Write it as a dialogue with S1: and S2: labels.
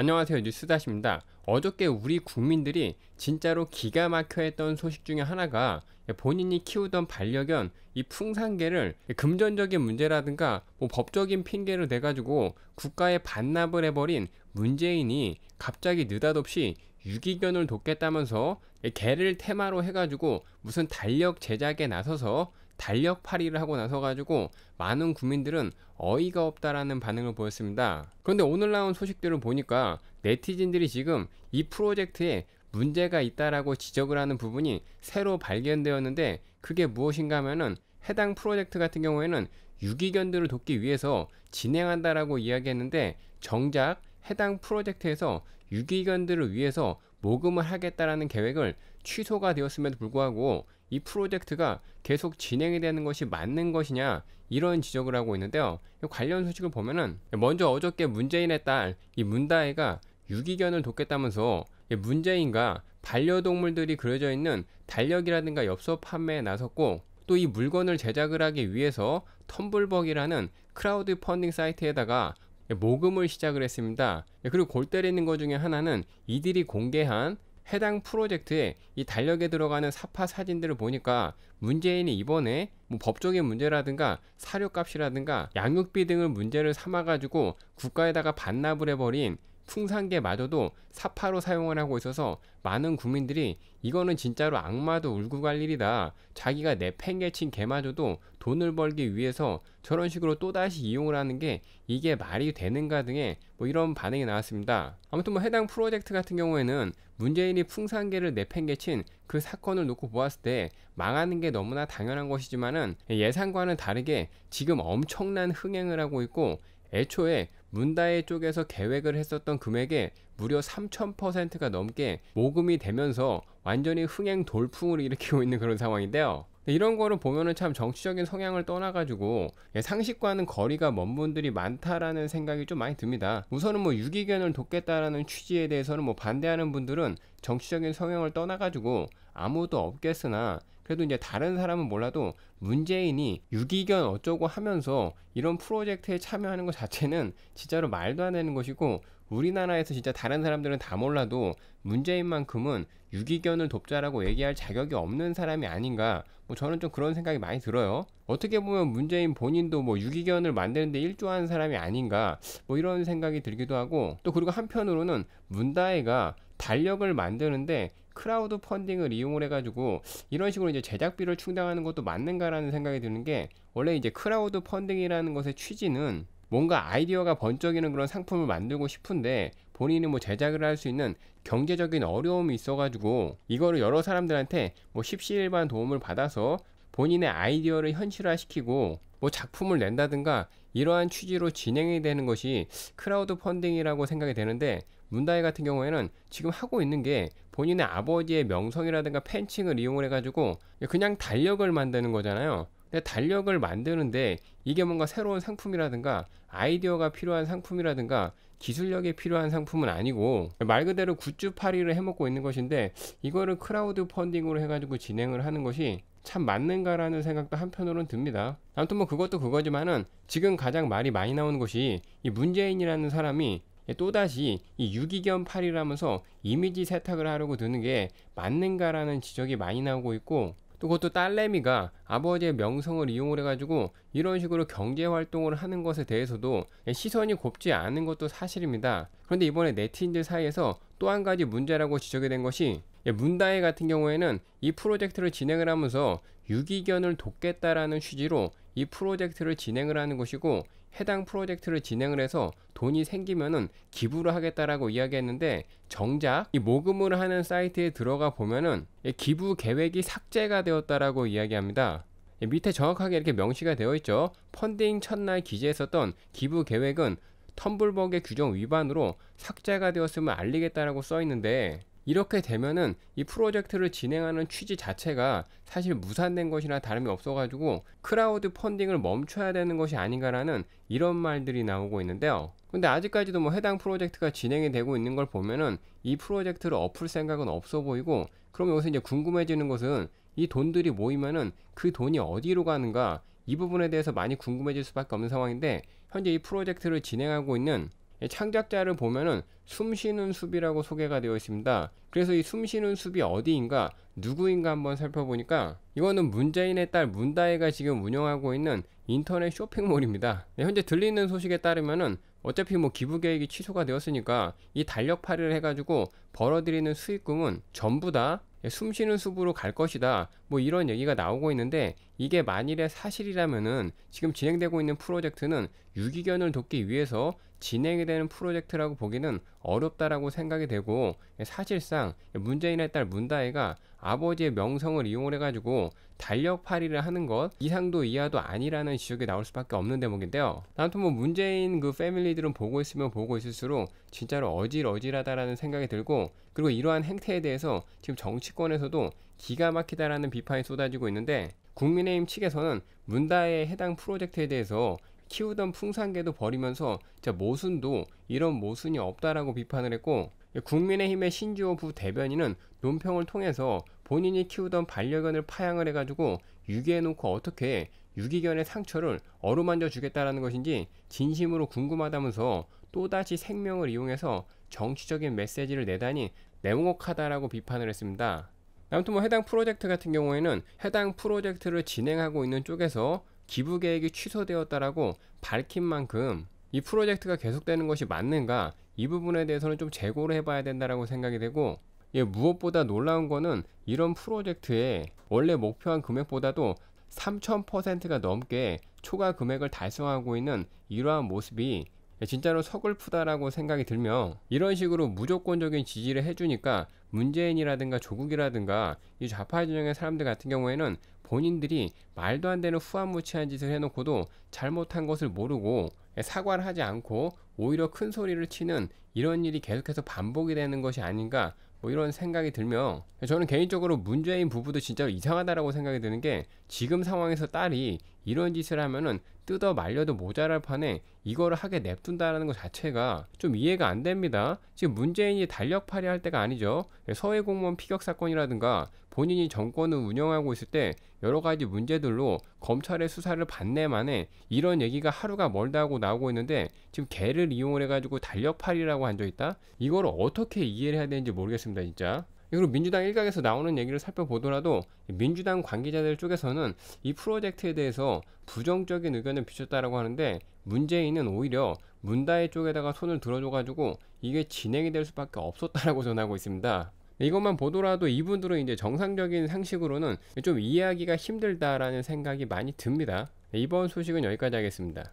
S1: 안녕하세요 뉴스다시입니다. 어저께 우리 국민들이 진짜로 기가 막혀 했던 소식 중에 하나가 본인이 키우던 반려견 이 풍산개를 금전적인 문제라든가 뭐 법적인 핑계로 대가지고 국가에 반납을 해버린 문재인이 갑자기 느닷없이 유기견을 돕겠다면서 개를 테마로 해가지고 무슨 달력 제작에 나서서 달력파리를 하고 나서가지고 많은 국민들은 어이가 없다라는 반응을 보였습니다. 그런데 오늘 나온 소식들을 보니까 네티즌들이 지금 이 프로젝트에 문제가 있다라고 지적을 하는 부분이 새로 발견되었는데 그게 무엇인가 하면은 해당 프로젝트 같은 경우에는 유기견들을 돕기 위해서 진행한다라고 이야기했는데 정작 해당 프로젝트에서 유기견들을 위해서 모금을 하겠다라는 계획을 취소가 되었음에도 불구하고 이 프로젝트가 계속 진행이 되는 것이 맞는 것이냐 이런 지적을 하고 있는데요. 관련 소식을 보면은 먼저 어저께 문재인의 딸 이 문다혜가 유기견을 돕겠다면서 문재인과 반려동물들이 그려져 있는 달력이라든가 엽서 판매에 나섰고 또 이 물건을 제작을 하기 위해서 텀블벅이라는 크라우드 펀딩 사이트에다가 예, 모금을 시작을 했습니다. 예, 그리고 골 때리는 것 중에 하나는 이들이 공개한 해당 프로젝트에 이 달력에 들어가는 사파 사진들을 보니까 문재인이 이번에 뭐 법적인 문제라든가 사료값이라든가 양육비 등을 문제를 삼아가지고 국가에다가 반납을 해버린 풍산개마저도 사파로 사용을 하고 있어서 많은 국민들이 이거는 진짜로 악마도 울고 갈 일이다. 자기가 내팽개친 개마저도 돈을 벌기 위해서 저런 식으로 또다시 이용을 하는 게 이게 말이 되는가 등의 뭐 이런 반응이 나왔습니다. 아무튼 뭐 해당 프로젝트 같은 경우에는 문재인이 풍산계를 내팽개친 그 사건을 놓고 보았을 때 망하는 게 너무나 당연한 것이지만은 예상과는 다르게 지금 엄청난 흥행을 하고 있고 애초에 문다이 쪽에서 계획을 했었던 금액의 무려 3,000%가 넘게 모금이 되면서 완전히 흥행 돌풍을 일으키고 있는 그런 상황인데요. 이런 거를 보면은 참 정치적인 성향을 떠나가지고 예, 상식과는 거리가 먼 분들이 많다라는 생각이 좀 많이 듭니다. 우선은 뭐 유기견을 돕겠다라는 취지에 대해서는 뭐 반대하는 분들은 정치적인 성향을 떠나가지고 아무도 없겠으나 그래도 이제 다른 사람은 몰라도 문재인이 유기견 어쩌고 하면서 이런 프로젝트에 참여하는 것 자체는 진짜로 말도 안 되는 것이고 우리나라에서 진짜 다른 사람들은 다 몰라도 문재인만큼은 유기견을 돕자라고 얘기할 자격이 없는 사람이 아닌가 뭐 저는 좀 그런 생각이 많이 들어요 어떻게 보면 문재인 본인도 뭐 유기견을 만드는데 일조한 사람이 아닌가 뭐 이런 생각이 들기도 하고 또 그리고 한편으로는 문다혜가 달력을 만드는데 크라우드 펀딩을 이용을 해가지고 이런 식으로 이제 제작비를 충당하는 것도 맞는가라는 생각이 드는 게 원래 이제 크라우드 펀딩이라는 것의 취지는 뭔가 아이디어가 번쩍이는 그런 상품을 만들고 싶은데 본인이 뭐 제작을 할 수 있는 경제적인 어려움이 있어가지고 이거를 여러 사람들한테 뭐 십시일반 도움을 받아서 본인의 아이디어를 현실화시키고 뭐 작품을 낸다든가 이러한 취지로 진행이 되는 것이 크라우드 펀딩이라고 생각이 되는데 문다이 같은 경우에는 지금 하고 있는 게 본인의 아버지의 명성이라든가 팬층을 이용을 해가지고 그냥 달력을 만드는 거잖아요. 근데 달력을 만드는데 이게 뭔가 새로운 상품이라든가 아이디어가 필요한 상품이라든가 기술력이 필요한 상품은 아니고 말 그대로 굿즈 파리를 해먹고 있는 것인데 이거를 크라우드 펀딩으로 해가지고 진행을 하는 것이 참 맞는가라는 생각도 한편으로는 듭니다. 아무튼 뭐 그것도 그거지만은 지금 가장 말이 많이 나오는 것이 이 문재인이라는 사람이 또다시 이 유기견 팔이라면서 이미지 세탁을 하려고 드는 게 맞는가라는 지적이 많이 나오고 있고 또 그것도 딸내미가 아버지의 명성을 이용을 해가지고 이런 식으로 경제 활동을 하는 것에 대해서도 시선이 곱지 않은 것도 사실입니다. 그런데 이번에 네티즌들 사이에서 또한 가지 문제라고 지적이 된 것이 예, 문다혜 같은 경우에는 이 프로젝트를 진행을 하면서 유기견을 돕겠다라는 취지로 이 프로젝트를 진행을 하는 것이고 해당 프로젝트를 진행을 해서 돈이 생기면은 기부를 하겠다라고 이야기했는데 정작 이 모금을 하는 사이트에 들어가 보면은 예, 기부 계획이 삭제가 되었다라고 이야기합니다. 예, 밑에 정확하게 이렇게 명시가 되어 있죠. 펀딩 첫날 기재했었던 기부 계획은 텀블벅의 규정 위반으로 삭제가 되었음을 알리겠다라고 써 있는데 이렇게 되면은 이 프로젝트를 진행하는 취지 자체가 사실 무산된 것이나 다름이 없어가지고 크라우드 펀딩을 멈춰야 되는 것이 아닌가라는 이런 말들이 나오고 있는데요. 근데 아직까지도 뭐 해당 프로젝트가 진행이 되고 있는 걸 보면은 이 프로젝트를 엎을 생각은 없어 보이고 그럼 여기서 이제 궁금해지는 것은 이 돈들이 모이면은 그 돈이 어디로 가는가 이 부분에 대해서 많이 궁금해질 수밖에 없는 상황인데 현재 이 프로젝트를 진행하고 있는 창작자를 보면은 숨쉬는 숲이라고 소개가 되어 있습니다. 그래서 이 숨쉬는 숲이 어디인가 누구인가 한번 살펴보니까 이거는 문재인의 딸 문다혜가 지금 운영하고 있는 인터넷 쇼핑몰입니다. 네, 현재 들리는 소식에 따르면은 어차피 뭐 기부 계획이 취소가 되었으니까 이 달력 팔이를 해가지고 벌어들이는 수익금은 전부 다 숨쉬는 숲으로 갈 것이다 뭐 이런 얘기가 나오고 있는데 이게 만일에 사실이라면은 지금 진행되고 있는 프로젝트는 유기견을 돕기 위해서 진행이 되는 프로젝트라고 보기는 어렵다라고 생각이 되고 사실상 문재인의 딸 문다혜가 아버지의 명성을 이용을 해가지고 달력팔이를 하는 것 이상도 이하도 아니라는 지적이 나올 수밖에 없는 대목인데요. 아무튼 뭐 문재인 그 패밀리들은 보고 있으면 보고 있을수록 진짜로 어질어질하다라는 생각이 들고 그리고 이러한 행태에 대해서 지금 정치권에서도 기가 막히다라는 비판이 쏟아지고 있는데 국민의힘 측에서는 문다의 해당 프로젝트에 대해서 키우던 풍산개도 버리면서 진 모순도 이런 모순이 없다라고 비판을 했고 예, 국민의힘의 신주호 부 대변인은 논평을 통해서 본인이 키우던 반려견을 파양을 해가지고 유기해놓고 어떻게 유기견의 상처를 어루만져 주겠다라는 것인지 진심으로 궁금하다면서 또다시 생명을 이용해서 정치적인 메시지를 내다니 냉혹하다라고 비판을 했습니다. 아무튼 뭐 해당 프로젝트 같은 경우에는 해당 프로젝트를 진행하고 있는 쪽에서 기부 계획이 취소되었다라고 밝힌 만큼 이 프로젝트가 계속되는 것이 맞는가 이 부분에 대해서는 좀 재고를 해봐야 된다라고 생각이 되고 예, 무엇보다 놀라운 거는 이런 프로젝트에 원래 목표한 금액보다도 3000%가 넘게 초과 금액을 달성하고 있는 이러한 모습이 진짜로 서글프다라고 생각이 들며 이런 식으로 무조건적인 지지를 해주니까 문재인이라든가 조국이라든가 이 좌파 진영의 사람들 같은 경우에는 본인들이 말도 안 되는 후한무치한 짓을 해놓고도 잘못한 것을 모르고 사과를 하지 않고 오히려 큰 소리를 치는 이런 일이 계속해서 반복이 되는 것이 아닌가 뭐 이런 생각이 들며 저는 개인적으로 문재인 부부도 진짜로 이상하다라고 생각이 드는 게 지금 상황에서 딸이 이런 짓을 하면은 뜯어 말려도 모자랄 판에 이거를 하게 냅둔다라는 것 자체가 좀 이해가 안 됩니다. 지금 문재인이 달력파리할 때가 아니죠. 서해 공무원 피격 사건이라든가 본인이 정권을 운영하고 있을 때 여러 가지 문제들로 검찰의 수사를 받네만에 이런 얘기가 하루가 멀다고 나오고 있는데 지금 개를 이용을 해가지고 달력팔이라고 앉아있다? 이걸 어떻게 이해를 해야 되는지 모르겠습니다 진짜 그리고 민주당 일각에서 나오는 얘기를 살펴보더라도 민주당 관계자들 쪽에서는 이 프로젝트에 대해서 부정적인 의견을 비쳤다라고 하는데 문재인은 오히려 문다혜 쪽에다가 손을 들어줘가지고 이게 진행이 될 수밖에 없었다라고 전하고 있습니다. 이것만 보더라도 이분들은 이제 정상적인 상식으로는 좀 이해하기가 힘들다라는 생각이 많이 듭니다. 이번 소식은 여기까지 하겠습니다.